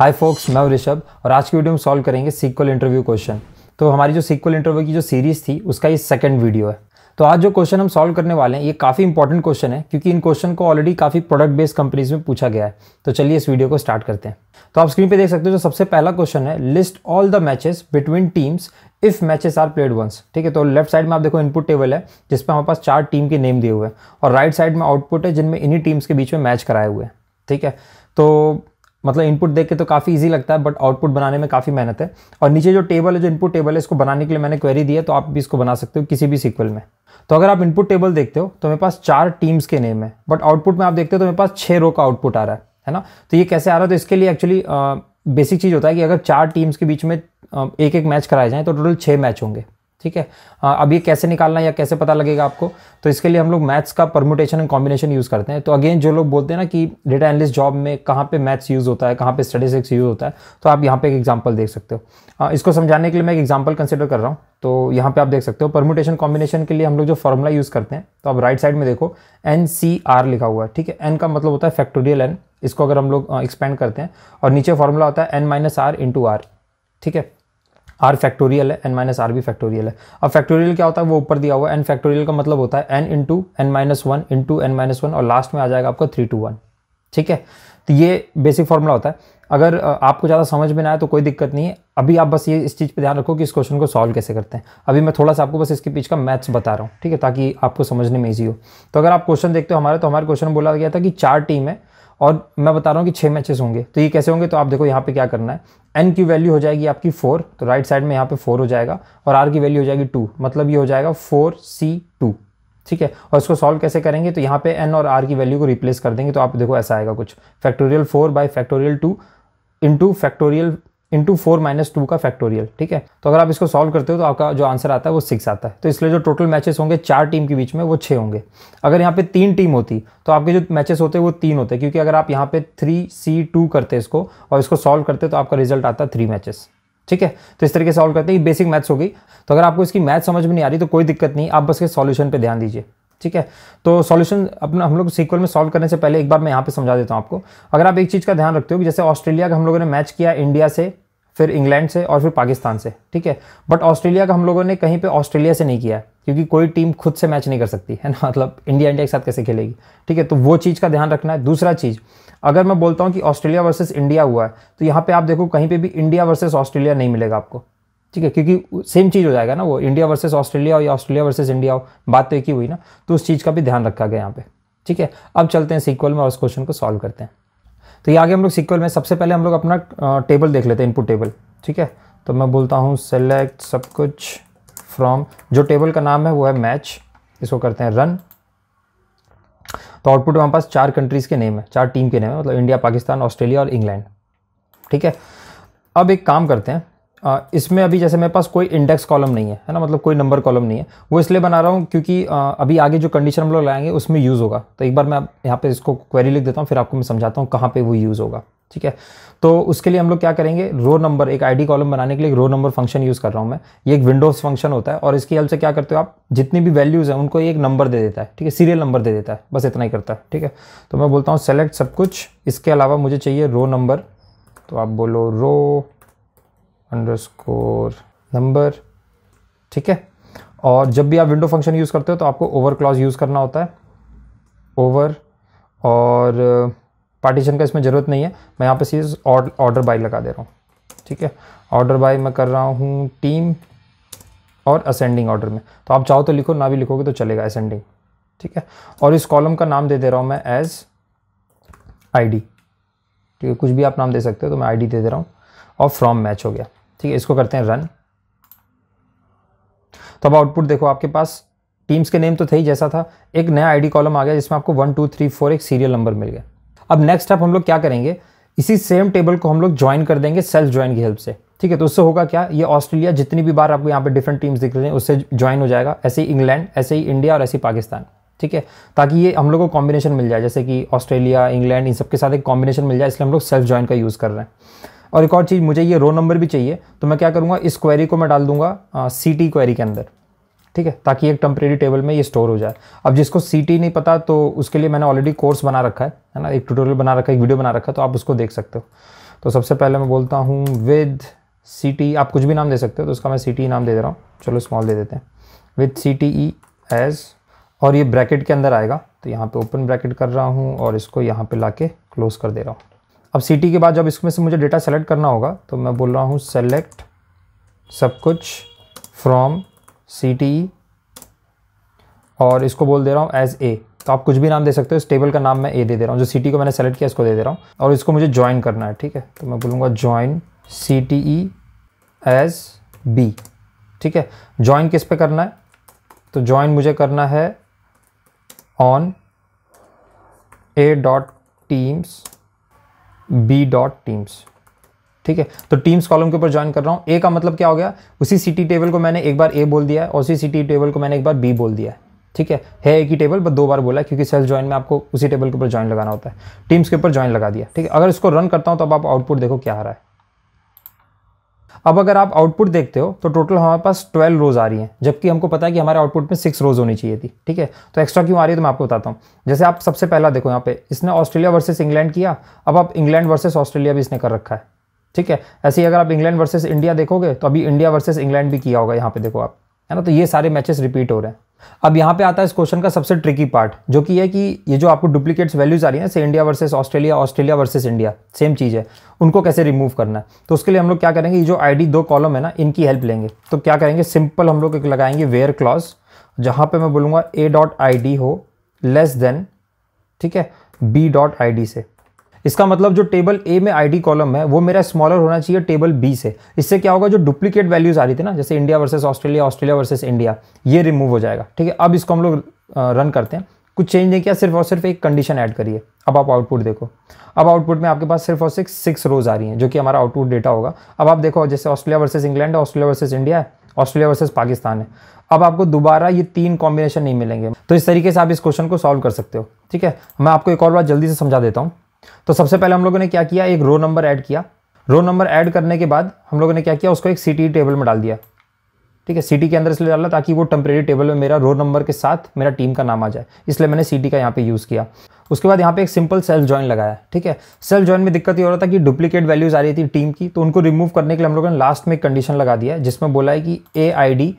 हाय focus मैं ऋषभ और आज की वीडियो में सॉल्व करेंगे सीक्वल इंटरव्यू क्वेश्चन तो हमारी जो सीक्वल इंटरव्यू की जो सीरीज़ थी उसका ये सेकंड वीडियो है तो आज जो क्वेश्चन हम सॉल्व करने वाले हैं ये काफ़ी इंपॉर्टेंट क्वेश्चन है क्योंकि इन क्वेश्चन को ऑलरेडी काफ़ी प्रोडक्ट बेस्ड कंपनीज में पूछा गया है तो चलिए इस वीडियो को स्टार्ट करते हैं तो आप स्क्रीन पर देख सकते हो जो सबसे पहला क्वेश्चन है list all the matches between teams if matches are played once ठीक है तो लेफ्ट साइड में आप देखो इनपुट टेबल है जिसमें हमारे पास चार टीम के नेम दिए हुए हैं और राइट साइड में आउटपुट है जिनमें इन्हीं टीम्स के बीच में मैच कराए हुए हैं ठीक है तो मतलब इनपुट देख के तो काफ़ी इजी लगता है बट आउटपुट बनाने में काफ़ी मेहनत है और नीचे जो टेबल है जो इनपुट टेबल है इसको बनाने के लिए मैंने क्वेरी दी है तो आप भी इसको बना सकते हो किसी भी सीक्वल में तो अगर आप इनपुट टेबल देखते हो तो मेरे पास चार टीम्स के नेम है बट आउटपुट में आप देखते हो तो मेरे पास छः रो का आउटपुट आ रहा है है ना तो ये कैसे आ रहा है तो इसके लिए एक्चुअली बेसिक चीज़ होता है कि अगर चार टीम्स के बीच में एक एक मैच कराए जाएँ तो टोटल छः मैच होंगे ठीक है हाँ, अब ये कैसे निकालना है या कैसे पता लगेगा आपको तो इसके लिए हम लोग मैथ्स का परम्यूटेशन एंड कॉम्बिनेशन यूज़ करते हैं तो अगेन जो लोग बोलते हैं ना कि डेटा एनालिस्ट जॉब में कहाँ पे मैथ्स यूज़ होता है कहाँ पे स्टडीसिक्स यूज़ होता है तो आप यहाँ पे एक एग्जाम्पल देख सकते हो हाँ, इसको समझाने के लिए मैं एक एग्जाम्पल कंसिडर कर रहा हूँ तो यहाँ पर आप देख सकते हो परम्यूटेशन कॉम्बिनेशन के लिए हम लोग जो फॉर्मूला यूज़ करते हैं तो आप राइट साइड में देखो एन सी आर लिखा हुआ है ठीक है एन का मतलब होता है फैक्टोरियल एन इसको अगर हम लोग एक्सपेंड हाँ, करते हैं और नीचे फॉर्मूला होता है N minus R into R ठीक है आर फैक्टोरियल है एन माइनस आर भी फैक्टोरियल है अब फैक्टोरियल क्या होता है वो ऊपर दिया हुआ है एन फैक्टोरियल का मतलब होता है N into N minus one into N minus one और लास्ट में आ जाएगा आपका थ्री टू वन ठीक है तो ये बेसिक फॉर्मूला होता है अगर आपको ज़्यादा समझ में ना आए तो कोई दिक्कत नहीं है अभी आप बस ये इस चीज़ पर ध्यान रखो कि इस क्वेश्चन को सॉल्व कैसे करते हैं अभी मैं थोड़ा सा आपको बस इसके पीछे का मैथ्स बता रहा हूँ ठीक है ताकि आपको समझने में ईजी हो तो अगर आप क्वेश्चन देखते हो हमारे तो हमारे क्वेश्चन बोला गया था कि चार टीम है और मैं बता रहा हूँ कि छः मैचेस होंगे तो ये कैसे होंगे तो आप देखो यहाँ पे क्या करना है एन की वैल्यू हो जाएगी आपकी फोर तो राइट साइड में यहाँ पे फोर हो जाएगा और आर की वैल्यू हो जाएगी टू मतलब ये हो जाएगा फोर सी टू ठीक है और इसको सॉल्व कैसे करेंगे तो यहाँ पे एन और आर की वैल्यू को रिप्लेस कर देंगे तो आप देखो ऐसा आएगा कुछ factorial four by factorial two into factorial into four minus two का फैक्टोरियल ठीक है तो अगर आप इसको सॉल्व करते हो तो आपका जो आंसर आता है वो सिक्स आता है तो इसलिए जो टोटल मैचेस होंगे चार टीम के बीच में वो छः होंगे अगर यहाँ पे तीन टीम होती तो आपके जो मैचेस होते वो तीन होते क्योंकि अगर आप यहाँ पे थ्री सी टू करते इसको और इसको सॉल्व करते तो आपका रिजल्ट आता थ्री मैचेस ठीक है तो इस तरीके से सॉल्व करते हैं ये बेसिक मैथ्स हो गई तो अगर आपको इसकी मैथ समझ में नहीं आ रही तो कोई दिक्कत नहीं आप बस के सॉल्यूशन पर ध्यान दीजिए ठीक है तो सॉल्यूशन अपना हम लोग सीक्वल में सॉल्व करने से पहले एक बार मैं यहाँ पे समझा देता हूँ आपको अगर आप एक चीज़ का ध्यान रखते हो कि जैसे ऑस्ट्रेलिया का हम लोगों ने मैच किया इंडिया से फिर इंग्लैंड से और फिर पाकिस्तान से ठीक है बट ऑस्ट्रेलिया का हम लोगों ने कहीं पे ऑस्ट्रेलिया से नहीं किया क्योंकि कोई टीम खुद से मैच नहीं कर सकती है ना मतलब इंडिया इंडिया के साथ कैसे खेलेगी ठीक है तो वो चीज़ का ध्यान रखना है दूसरा चीज़ अगर मैं बोलता हूँ कि ऑस्ट्रेलिया वर्सेज इंडिया हुआ है तो यहाँ पर आप देखो कहीं पर भी इंडिया वर्सेस ऑस्ट्रेलिया नहीं मिलेगा आपको ठीक है क्योंकि सेम चीज़ हो जाएगा ना वो इंडिया वर्सेस ऑस्ट्रेलिया हो या ऑस्ट्रेलिया वर्सेस इंडिया हो बात तो एक ही हुई ना तो उस चीज़ का भी ध्यान रखा गया यहाँ पे ठीक है अब चलते हैं सीक्वल में और उस क्वेश्चन को सॉल्व करते हैं तो ये आगे हम लोग सीक्वल में सबसे पहले हम लोग अपना टेबल देख लेते हैं इनपुट टेबल ठीक है तो मैं बोलता हूँ सेलेक्ट सब कुछ फ्रॉम जो टेबल का नाम है वो है मैच इसको करते हैं रन तो आउटपुट हमारे पास चार कंट्रीज़ के नेम है चार टीम के नेम है मतलब इंडिया पाकिस्तान ऑस्ट्रेलिया और इंग्लैंड ठीक है अब एक काम करते हैं इसमें अभी जैसे मेरे पास कोई इंडेक्स कॉलम नहीं है है ना मतलब कोई नंबर कॉलम नहीं है वो इसलिए बना रहा हूँ क्योंकि अभी आगे जो कंडीशन हम लोग लाएंगे उसमें यूज़ होगा तो एक बार मैं यहाँ पे इसको क्वेरी लिख देता हूँ फिर आपको मैं समझाता हूँ कहाँ पे वो यूज़ होगा ठीक है तो उसके लिए हम लोग क्या करेंगे रो नंबर एक आई कॉलम बनाने के लिए रो नंबर फंक्शन यूज़ कर रहा हूँ मैं ये एक विंडोज़ फंक्शन होता है और इसकी हेल्प से क्या करते हो आप जितनी भी वैल्यूज़ हैं उनको एक नंबर दे देता है ठीक है सीरियल नंबर दे देता है बस इतना ही करता है ठीक है तो मैं बोलता हूँ सेलेक्ट सब कुछ इसके अलावा मुझे चाहिए रो नंबर तो आप बोलो रो अंडरस्कोर नंबर ठीक है और जब भी आप विंडो फंक्शन यूज़ करते हो तो आपको ओवर क्लॉज यूज़ करना होता है ओवर और पार्टीशन uh, का इसमें ज़रूरत नहीं है मैं यहाँ पे सीधे ऑर्डर बाई लगा दे रहा हूँ ठीक है ऑर्डर बाई मैं कर रहा हूँ टीम और असेंडिंग ऑर्डर में तो आप चाहो तो लिखो ना भी लिखोगे तो चलेगा असेंडिंग ठीक है और इस कॉलम का नाम दे दे रहा हूँ मैं एज डी ठीक है कुछ भी आप नाम दे सकते हो तो मैं डी दे दे रहा हूँ और फ्रॉम मैच हो गया ठीक है इसको करते हैं रन तो अब आउटपुट देखो आपके पास टीम्स के नेम तो थे ही जैसा था एक नया आईडी कॉलम आ गया जिसमें आपको वन टू थ्री फोर एक सीरियल नंबर मिल गया अब नेक्स्ट आप हम लोग क्या करेंगे इसी सेम टेबल को हम लोग ज्वाइन कर देंगे सेल्फ ज्वाइन की हेल्प से ठीक है तो उससे होगा क्या ये ऑस्ट्रेलिया जितनी भी बार आपको यहाँ पे डिफरेंट टीम्स दिख रहे हैं उससे ज्वाइन हो जाएगा ऐसे ही इंग्लैंड ऐसे ही इंडिया और ऐसे ही पाकिस्तान ठीक है ताकि ये हम लोग को कॉम्बिनेशन मिल जाए जैसे कि ऑस्ट्रेलिया इंग्लैंड इन सबके साथ एक कॉम्बिनेशन मिल जाए इसलिए हम लोग सेल्फ ज्वाइन का यूज़ कर रहे हैं और एक और चीज़ मुझे ये रो नंबर भी चाहिए तो मैं क्या करूँगा इस क्वेरी को मैं डाल दूंगा सी टी क्वेरी के अंदर ठीक है ताकि एक टेम्परेरी टेबल में ये स्टोर हो जाए अब जिसको सी टी नहीं पता तो उसके लिए मैंने ऑलरेडी कोर्स बना रखा है है ना एक ट्यूटोरियल बना रखा है एक वीडियो बना रखा है तो आप उसको देख सकते हो तो सबसे पहले मैं बोलता हूँ विद सी टी आप कुछ भी नाम दे सकते हो तो उसका मैं सी टी e नाम दे दे रहा हूँ चलो स्मॉल दे देते हैं with C T E as और ये ब्रैकेट के अंदर आएगा तो यहाँ पे ओपन ब्रैकेट कर रहा हूँ और इसको यहाँ पे लाके क्लोज़ कर दे रहा हूँ अब सिटी के बाद जब इसमें से मुझे डेटा सेलेक्ट करना होगा तो मैं बोल रहा हूँ सेलेक्ट सब कुछ फ्रॉम सिटी e और इसको बोल दे रहा हूँ एज ए तो आप कुछ भी नाम दे सकते हो इस टेबल का नाम मैं ए दे दे रहा हूँ जो सिटी को मैंने सेलेक्ट किया इसको दे दे रहा हूँ और इसको मुझे ज्वाइन करना है ठीक है तो मैं बोलूँगा join C T E as B ठीक है ज्वाइन किस पे करना है तो ज्वाइन मुझे करना है on A dot teams B dot teams ठीक है तो टीम्स कॉलम के ऊपर ज्वाइन कर रहा हूँ ए का मतलब क्या हो गया उसी सिटी टेबल को मैंने एक बार ए बोल दिया है और उसी सिटी टेबल को मैंने एक बार बी बोल दिया है ठीक है है एक ही टेबल बट दो बार बोला क्योंकि सेल्स ज्वाइन में आपको उसी टेबल के ऊपर ज्वाइन लगाना होता है टीम्स के ऊपर ज्वाइन लगा दिया ठीक है अगर इसको रन करता हूँ तो अब आप आउटपुट देखो क्या आ रहा है अब अगर आप आउटपुट देखते हो तो टोटल हमारे पास ट्वेल्व रोज आ रही हैं जबकि हमको पता है कि हमारे आउटपुट में सिक्स रोज होनी चाहिए थी ठीक है तो एक्स्ट्रा क्यों आ रही है तो मैं आपको बताता हूँ जैसे आप सबसे पहला देखो यहाँ पे इसने ऑस्ट्रेलिया वर्सेस इंग्लैंड किया अब आप इंग्लैंड वर्सेस ऑस्ट्रेलिया भी इसने कर रखा है ठीक है ऐसे ही अगर आप इंग्लैंड वर्सेस इंडिया देखोगे तो अभी इंडिया वर्सेज इंग्लैंड भी किया होगा यहाँ पे देखो आप है ना तो ये सारे मैचेस रिपीट हो रहे हैं अब यहाँ पे आता है इस क्वेश्चन का सबसे ट्रिकी पार्ट जो कि है कि ये जो आपको डुप्लीकेट्स वैल्यूज आ रही हैं से India versus Australia Australia versus India same चीज़ है उनको कैसे रिमूव करना है तो उसके लिए हम लोग क्या करेंगे ये जो आईडी दो कॉलम है ना इनकी हेल्प लेंगे तो क्या करेंगे सिंपल हम लोग एक लगाएंगे वेयर क्लॉज जहाँ पर मैं बोलूँगा ए डॉट आई डी हो लेस देन ठीक है बी डॉट आई डी से इसका मतलब जो टेबल ए में आईडी कॉलम है वो मेरा स्मॉलर होना चाहिए टेबल बी से इससे क्या होगा जो डुप्लीकेट वैल्यूज आ रही थी ना जैसे India versus Australia Australia versus India ये रिमूव हो जाएगा ठीक है अब इसको हम लोग रन करते हैं कुछ चेंज नहीं किया सिर्फ और सिर्फ एक कंडीशन ऐड करिए अब आप आउटपुट देखो अब आउटपुट में आपके पास सिर्फ और सिर्फ सिक्स रोज आ रही हैं जो कि हमारा आउटपुट डेटा होगा अब आप देखो जैसे ऑस्ट्रेलिया वर्सेज इंग्लैंड है ऑस्ट्रेलिया वर्सेज इंडिया है ऑस्ट्रेलिया वर्सेज पाकिस्तान है अब आपको दोबारा ये तीन कॉम्बिनेशन नहीं मिलेंगे तो इस तरीके से आप इस क्वेश्चन को सॉल्व कर सकते हो ठीक है मैं आपको एक और बार जल्दी से समझा देता हूँ तो सबसे पहले हम लोगों ने क्या किया एक रो नंबर ऐड किया रो नंबर ऐड करने के बाद हम लोगों ने क्या किया उसको एक सिटी टेबल में डाल दिया ठीक है सिटी के अंदर इसलिए डाला ताकि वो टेम्परेरी टेबल में मेरा रो नंबर के साथ मेरा टीम का नाम आ जाए इसलिए मैंने सिटी का यहाँ पे यूज़ किया उसके बाद यहाँ पे एक सिंपल सेल ज्वाइन लगाया ठीक है सेल ज्वाइन में दिक्कत ये हो रहा था कि डुप्लीकेट वैल्यूज़ आ रही थी टीम की तो उनको रिमूव करने के लिए हम लोगों ने लास्ट में एक कंडीशन लगा दिया जिसमें बोला है कि ए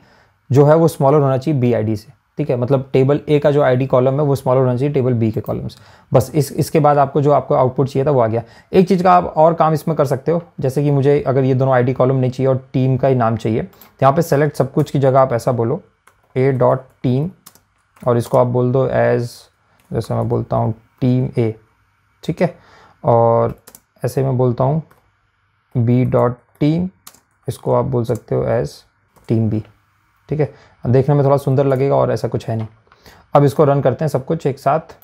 जो है वो स्मॉलर होना चाहिए बी से ठीक है मतलब टेबल ए का जो आईडी कॉलम है वो स्मॉल होना चाहिए टेबल बी के कॉलम्स बस इस इसके बाद आपको जो आपको आउटपुट चाहिए था वो आ गया एक चीज़ का आप और काम इसमें कर सकते हो जैसे कि मुझे अगर ये दोनों आईडी कॉलम नहीं चाहिए और टीम का ही नाम चाहिए तो यहाँ पे सेलेक्ट सब कुछ की जगह आप ऐसा बोलो ए डॉट टीम और इसको आप बोल दो एज जैसे मैं बोलता हूँ टीम ए ठीक है और ऐसे मैं बोलता हूँ बी डॉट टीम इसको आप बोल सकते हो एज टीम बी ठीक है देखने में थोड़ा सुंदर लगेगा और ऐसा कुछ है नहीं अब इसको रन करते हैं सब कुछ एक साथ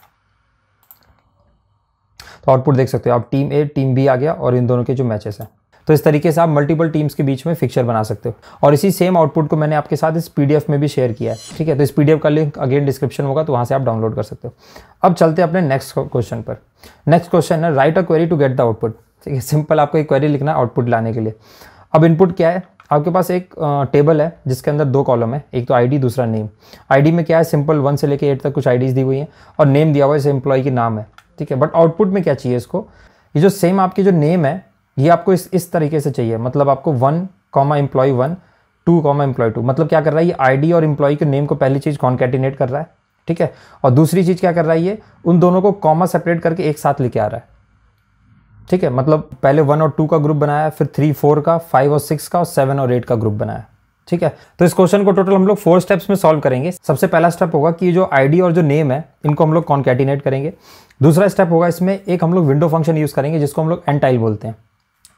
तो आउटपुट देख सकते हो आप टीम ए टीम बी आ गया और इन दोनों के जो मैचेस हैं तो इस तरीके से आप मल्टीपल टीम्स के बीच में फिक्चर बना सकते हो और इसी सेम आउटपुट को मैंने आपके साथ इस पीडीएफ में भी शेयर किया है ठीक है तो इस पीडीएफ का लिंक अगेन डिस्क्रिप्शन होगा तो वहाँ से आप डाउनलोड कर सकते हो अब चलते हैं अपने नेक्स्ट क्वेश्चन पर नेक्स्ट क्वेश्चन है write a query to get the output ठीक है सिंपल आपको एक क्वेरी लिखना आउटपुट लाने के लिए अब इनपुट क्या है आपके पास एक टेबल है जिसके अंदर दो कॉलम है एक तो आईडी दूसरा नेम आईडी में क्या है सिंपल वन से लेके एट तक कुछ आईडीज दी हुई हैं और नेम दिया हुआ है एम्प्लॉय के नाम है ठीक है बट आउटपुट में क्या चाहिए इसको ये जो सेम आपके जो नेम है ये आपको इस इस तरीके से चाहिए मतलब आपको one comma employee one two comma employee two मतलब क्या कर रहा है ये आई और एम्प्लॉय के नेम को पहली चीज़ कॉन्केटिनेट कर रहा है ठीक है और दूसरी चीज़ क्या कर रहा है ये उन दोनों को कॉमा सेपरेट करके एक साथ लेके आ रहा है ठीक है मतलब पहले वन और टू का ग्रुप बनाया फिर थ्री फोर का फाइव और सिक्स का और सेवन और एट का ग्रुप बनाया ठीक है तो इस क्वेश्चन को टोटल हम लोग फोर स्टेप्स में सॉल्व करेंगे सबसे पहला स्टेप होगा कि जो आईडी और जो नेम है इनको हम लोग कॉन्कैटिनेट करेंगे दूसरा स्टेप होगा इसमें एक हम लोग विंडो फंक्शन यूज़ करेंगे जिसको हम लोग एंटाइल बोलते हैं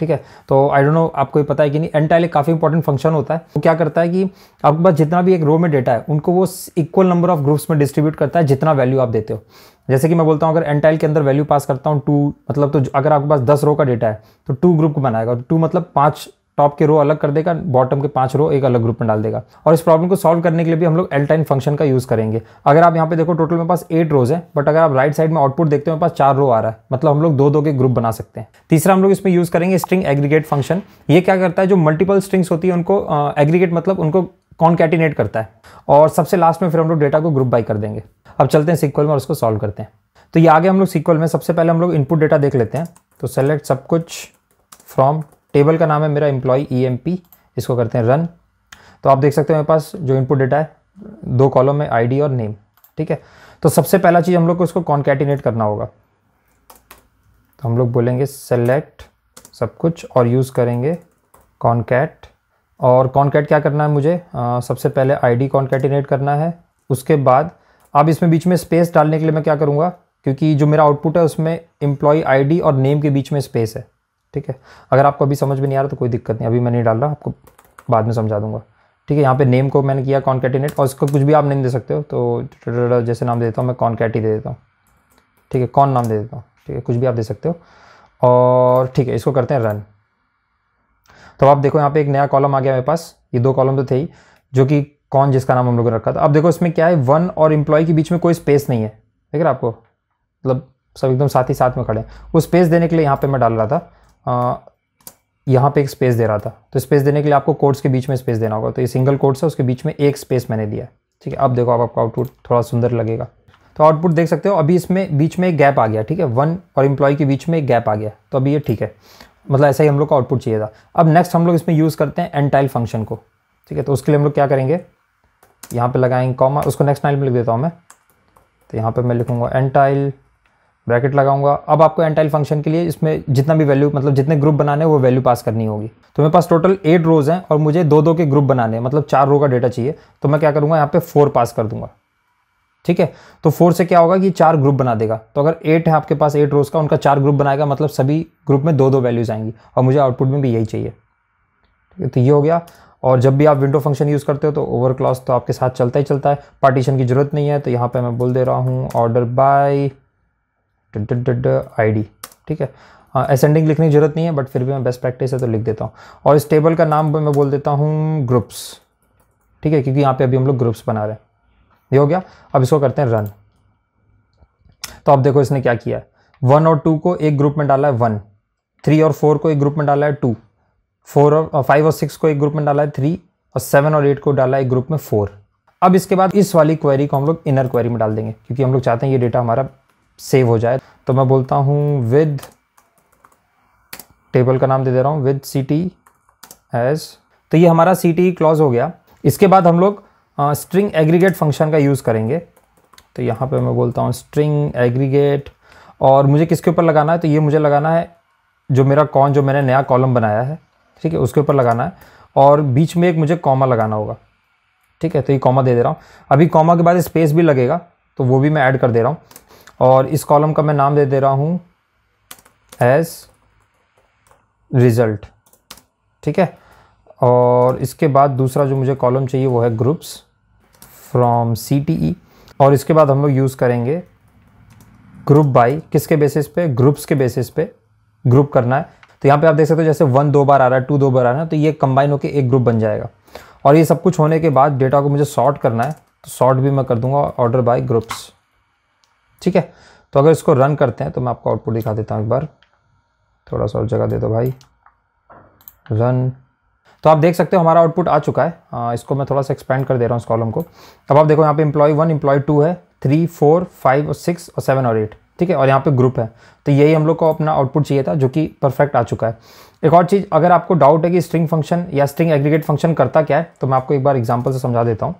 ठीक है तो आई डोंट नो आपको ये पता है कि नहीं एंटाइल एक काफ़ी इंपॉर्टेंट फंक्शन होता है वो क्या करता है कि आपके पास जितना भी एक रो में डेटा है उनको वो इक्वल नंबर ऑफ ग्रुप्स में डिस्ट्रीब्यूट करता है जितना वैल्यू आप देते हो जैसे कि मैं बोलता हूँ अगर एंटाइल के अंदर वैल्यू पास करता हूँ टू मतलब तो अगर आपके पास दस रो का डेटा है तो टू ग्रुप को बनाएगा टू तो मतलब पाँच टॉप के रो अलग कर देगा बॉटम के पांच रो एक अलग ग्रुप में डाल देगा और इस प्रॉब्लम को सॉल्व करने के लिए भी हम लोग एल्टाइन फंक्शन का यूज़ करेंगे अगर आप यहाँ पे देखो टोटल मेरे पास एट रोज है बट अगर आप राइट साइड में आउटपुट देखते हो मेरे पास चार रो आ रहा है मतलब हम लोग दो दो के ग्रुप बना सकते हैं तीसरा हम लोग इसमें यूज़ करेंगे स्ट्रिंग एग्रीगेट फंक्शन ये क्या करता है जो मल्टीपल स्ट्रिंग्स होती है उनको एग्रीगेट मतलब उनको कैटिनेट करता है और सबसे लास्ट में फिर हम लोग डेटा को ग्रुप बाई कर देंगे अब चलते हैं सिक्वल में और उसको सॉल्व करते हैं तो ये आगे हम लोग सिक्वल में सबसे पहले हम लोग इनपुट डेटा देख लेते हैं तो सेलेक्ट सब कुछ फ्रॉम टेबल का नाम है मेरा एम्प्लॉय ई e इसको करते हैं रन तो आप देख सकते हो मेरे पास जो इनपुट डेटा है दो कॉलम आई आईडी और नेम ठीक है तो सबसे पहला चीज़ हम लोग को इसको कॉन्कैटिनेट करना होगा तो हम लोग बोलेंगे सेलेक्ट सब कुछ और यूज़ करेंगे कॉन्कैट और कॉन्कैट क्या करना है मुझे आ, सबसे पहले आईडी कॉन्कैटिनेट करना है उसके बाद अब इसमें बीच में स्पेस डालने के लिए मैं क्या करूँगा क्योंकि जो मेरा आउटपुट है उसमें एम्प्लॉय आई और नेम के बीच में स्पेस है ठीक है अगर आपको अभी समझ में नहीं आ रहा तो कोई दिक्कत नहीं अभी मैं नहीं डाल रहा आपको बाद में समझा दूंगा ठीक है यहाँ पे नेम को मैंने किया कॉन्कैटिनेट और इसको कुछ भी आप नहीं दे सकते हो तो जैसे नाम दे देता हूँ मैं कॉन्कैट ही दे देता हूँ ठीक है कौन नाम दे देता हूँ ठीक है कुछ भी आप दे सकते हो और ठीक है इसको करते हैं रन तो आप देखो यहाँ पे एक नया कॉलम आ गया मेरे पास ये दो कॉलम तो थे ही जो कि कौन जिसका नाम हम लोगों ने रखा था अब देखो इसमें क्या है वन और एम्प्लॉय के बीच में कोई स्पेस नहीं है देख रहा आपको मतलब सब एकदम साथ ही साथ में खड़े हैं वो स्पेस देने के लिए यहाँ पे मैं डाल रहा था यहाँ पे एक स्पेस दे रहा था तो स्पेस देने के लिए आपको कोड्स के बीच में स्पेस देना होगा तो ये सिंगल कोड्स है उसके बीच में एक स्पेस मैंने दिया है ठीक है अब देखो आप आपका आउटपुट थोड़ा सुंदर लगेगा तो आउटपुट देख सकते हो अभी इसमें बीच में एक गैप आ गया ठीक है वन और एम्प्लॉय के बीच में एक गैप आ गया तो अभी ये ठीक है मतलब ऐसा ही हम लोग का आउटपुट चाहिए था अब नेक्स्ट हम लोग इसमें यूज़ करते हैं एंटाइल फंक्शन को ठीक है तो उसके लिए हम लोग क्या करेंगे यहाँ पे लगाएंगे कॉमा उसको नेक्स्ट नाइल में लिख देता हूँ मैं तो यहाँ पे मैं लिखूँगा एंटाइल ब्रैकेट लगाऊंगा अब आपको एंटाइल फंक्शन के लिए इसमें जितना भी वैल्यू मतलब जितने ग्रुप बनाने हैं वो वैल्यू पास करनी होगी तो मेरे पास टोटल एट रोज हैं और मुझे दो दो के ग्रुप बनाने हैं मतलब चार रो का डेटा चाहिए तो मैं क्या करूँगा यहाँ पे फोर पास कर दूंगा ठीक है तो फोर से क्या होगा कि चार ग्रुप बना देगा तो अगर एट है आपके पास एट रोज का उनका चार ग्रुप बनाएगा मतलब सभी ग्रुप में दो दो वैल्यूज आएंगी और मुझे आउटपुट में भी यही चाहिए ठीक है तो ये हो गया और जब भी आप विंडो फंक्शन यूज़ करते हो तो ओवर क्लास तो आपके साथ चलता ही चलता है पार्टीशन की ज़रूरत नहीं है तो यहाँ पे मैं बोल दे रहा हूँ ऑर्डर बाई आई डी ठीक है असेंडिंग हाँ, लिखने की ज़रूरत नहीं है बट फिर भी मैं बेस्ट प्रैक्टिस है तो लिख देता हूँ और इस टेबल का नाम मैं बोल देता हूँ ग्रुप्स ठीक है क्योंकि यहाँ पे अभी हम लोग ग्रुप्स बना रहे हैं ये हो गया अब इसको करते हैं रन तो आप देखो इसने क्या किया है वन और टू को एक ग्रुप में डाला है वन थ्री और फोर को एक ग्रुप में डाला है टू फोर और फाइव और सिक्स को एक ग्रुप में डाला है थ्री और सेवन और एट को डाला एक ग्रुप में फोर अब इसके बाद इस वाली क्वेरी को हम लोग इनर क्वेरी में डाल देंगे क्योंकि हम लोग चाहते हैं ये डेटा हमारा सेव हो जाए तो मैं बोलता हूँ विद टेबल का नाम दे दे रहा हूँ विद सी टी एस तो ये हमारा सी टी क्लॉज हो गया इसके बाद हम लोग स्ट्रिंग एग्रीगेट फंक्शन का यूज़ करेंगे तो यहाँ पे मैं बोलता हूँ स्ट्रिंग एग्रीगेट और मुझे किसके ऊपर लगाना है तो ये मुझे लगाना है जो मेरा कौन जो मैंने नया कॉलम बनाया है ठीक है उसके ऊपर लगाना है और बीच में एक मुझे कॉमा लगाना होगा ठीक है तो ये कॉमा दे दे रहा हूँ अभी कॉमा के बाद स्पेस भी लगेगा तो वो भी मैं ऐड कर दे रहा हूँ और इस कॉलम का मैं नाम दे दे रहा हूँ एज रिज़ल्ट ठीक है और इसके बाद दूसरा जो मुझे कॉलम चाहिए वो है ग्रुप्स फ्रॉम सी और इसके बाद हम लोग यूज़ करेंगे ग्रुप बाई किसके बेसिस पे ग्रुप्स के बेसिस पे ग्रुप करना है तो यहाँ पे आप देख सकते हो जैसे वन दो बार आ रहा है टू दो बार आ रहा है तो ये कंबाइन होकर एक ग्रुप बन जाएगा और ये सब कुछ होने के बाद डेटा को मुझे सॉर्ट करना है तो सॉर्ट भी मैं कर दूंगा ऑर्डर बाय ग्रुप्स ठीक है तो अगर इसको रन करते हैं तो मैं आपको आउटपुट दिखा देता हूँ एक बार थोड़ा सा और जगह दे दो भाई रन तो आप देख सकते हो हमारा आउटपुट आ चुका है आ, इसको मैं थोड़ा सा एक्सपेंड कर दे रहा हूँ इस कॉलम को अब आप देखो यहाँ पे इम्प्लॉय वन इम्प्लॉय टू है थ्री फोर फाइव और सिक्स और सेवन और एट ठीक है और यहाँ पे ग्रुप है तो यही हम लोग को अपना आउटपुट चाहिए था जो कि परफेक्ट आ चुका है एक और चीज़ अगर आपको डाउट है कि स्ट्रिंग फंक्शन या स्ट्रिंग एग्रीगेट फंक्शन करता क्या है तो मैं आपको एक बार एग्जाम्पल से समझा देता हूँ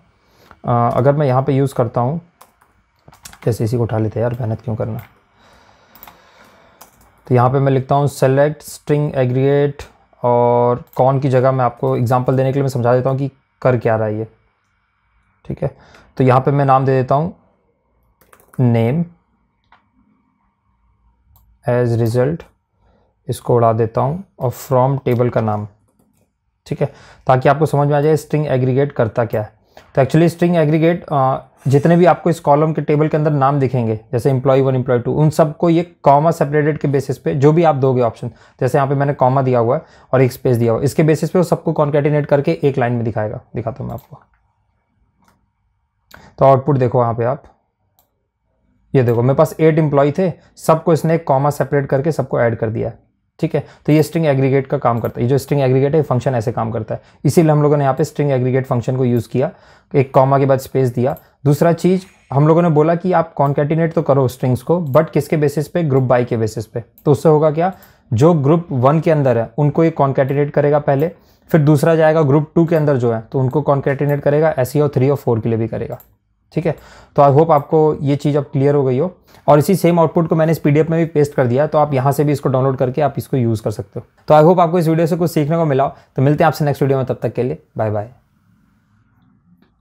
अगर मैं यहाँ पर यूज़ करता हूँ जैसे इसी को उठा लेते हैं यार मेहनत क्यों करना तो यहाँ पर मैं लिखता हूँ सेलेक्ट स्ट्रिंग एग्रीगेट और कौन की जगह मैं आपको एग्जाम्पल देने के लिए मैं समझा देता हूँ कि कर क्या रहा है ये ठीक है तो यहाँ पे मैं नाम दे देता हूँ नेम एज रिज़ल्ट इसको उड़ा देता हूँ और फ्रॉम टेबल का नाम ठीक है ताकि आपको समझ में आ जाए स्ट्रिंग एग्रीगेट करता क्या है तो एक्चुअली स्ट्रिंग एग्रीगेट जितने भी आपको इस कॉलम के टेबल के अंदर नाम दिखेंगे जैसे एम्प्लॉय वन एम्प्लॉय टू उन सबको ये कॉमा सेपरेटेड के बेसिस पे जो भी आप दोगे ऑप्शन जैसे यहाँ पे मैंने कॉमा दिया हुआ है और एक स्पेस दिया हुआ है इसके बेसिस पे वो सबको कॉन्केटिनेट करके एक लाइन में दिखाएगा दिखाता हूँ मैं आपको तो आउटपुट देखो वहाँ पे आप ये देखो मेरे पास एट इंप्लॉय थे सबको इसने एक कॉमा सेपरेट करके सबको ऐड कर दिया ठीक है तो ये स्ट्रिंग एग्रीगेट का काम करता है ये जो स्ट्रिंग एग्रीगेट है फंक्शन ऐसे काम करता है इसीलिए हम लोगों ने यहाँ पे स्ट्रिंग एग्रीगेट फंक्शन को यूज़ किया एक कॉमा के बाद स्पेस दिया दूसरा चीज़ हम लोगों ने बोला कि आप कॉन्केटिनेट तो करो स्ट्रिंग्स को बट किसके बेसिस पे ग्रुप बाई के बेसिस पे तो उससे होगा क्या जो ग्रुप वन के अंदर है उनको ये कॉन्केटिनेट करेगा पहले फिर दूसरा जाएगा ग्रुप टू के अंदर जो है तो उनको कॉन्केटिनेट करेगा ऐसी और थ्री और फोर के लिए भी करेगा ठीक है तो आई होप आपको ये चीज़ अब क्लियर हो गई हो और इसी सेम आउटपुट को मैंने इस पीडीएफ में भी पेस्ट कर दिया तो आप यहाँ से भी इसको डाउनलोड करके आप इसको यूज़ कर सकते हो तो आई होप आपको इस वीडियो से कुछ सीखने को मिला तो मिलते हैं आपसे नेक्स्ट वीडियो में तब तक के लिए बाय बाय